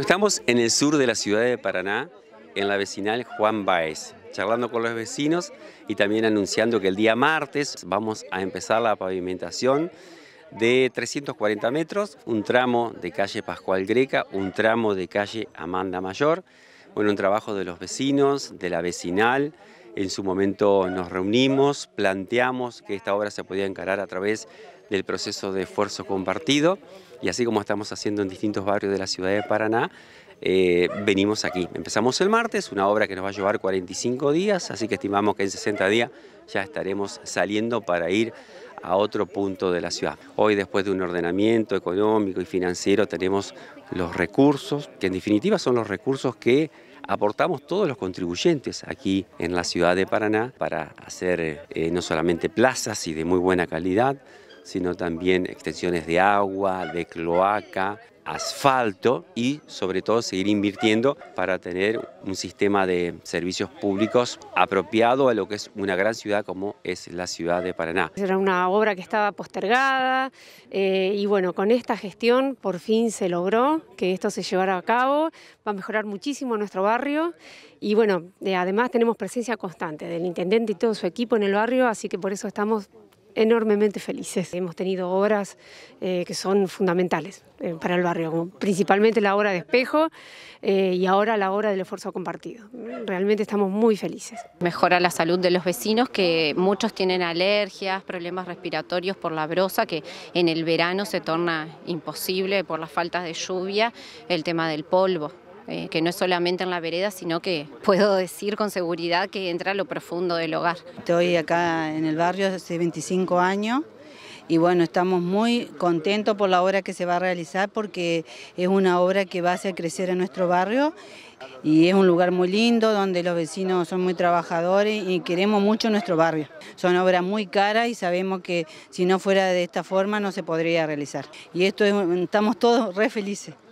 Estamos en el sur de la ciudad de Paraná, en la vecinal Juan Baez, charlando con los vecinos y también anunciando que el día martes vamos a empezar la pavimentación de 340 metros, un tramo de calle Pascual Greca, un tramo de calle Amanda Mayor, bueno, un trabajo de los vecinos, de la vecinal, en su momento nos reunimos, planteamos que esta obra se podía encarar a través del proceso de esfuerzo compartido y así como estamos haciendo en distintos barrios de la ciudad de Paraná, eh, venimos aquí. Empezamos el martes, una obra que nos va a llevar 45 días, así que estimamos que en 60 días ya estaremos saliendo para ir a otro punto de la ciudad. Hoy, después de un ordenamiento económico y financiero, tenemos los recursos, que en definitiva son los recursos que aportamos todos los contribuyentes aquí en la ciudad de Paraná para hacer eh, no solamente plazas y de muy buena calidad, sino también extensiones de agua, de cloaca, asfalto y sobre todo seguir invirtiendo para tener un sistema de servicios públicos apropiado a lo que es una gran ciudad como es la ciudad de Paraná. Era una obra que estaba postergada eh, y bueno, con esta gestión por fin se logró que esto se llevara a cabo, va a mejorar muchísimo nuestro barrio y bueno, eh, además tenemos presencia constante del intendente y todo su equipo en el barrio, así que por eso estamos enormemente felices. Hemos tenido obras eh, que son fundamentales eh, para el barrio, principalmente la obra de espejo eh, y ahora la obra del esfuerzo compartido. Realmente estamos muy felices. Mejora la salud de los vecinos, que muchos tienen alergias, problemas respiratorios por la brosa, que en el verano se torna imposible por las faltas de lluvia, el tema del polvo. Eh, que no es solamente en la vereda, sino que puedo decir con seguridad que entra a lo profundo del hogar. Estoy acá en el barrio hace 25 años y bueno, estamos muy contentos por la obra que se va a realizar porque es una obra que va a hacer crecer en nuestro barrio y es un lugar muy lindo donde los vecinos son muy trabajadores y queremos mucho nuestro barrio. Son obras muy caras y sabemos que si no fuera de esta forma no se podría realizar. Y esto estamos todos re felices.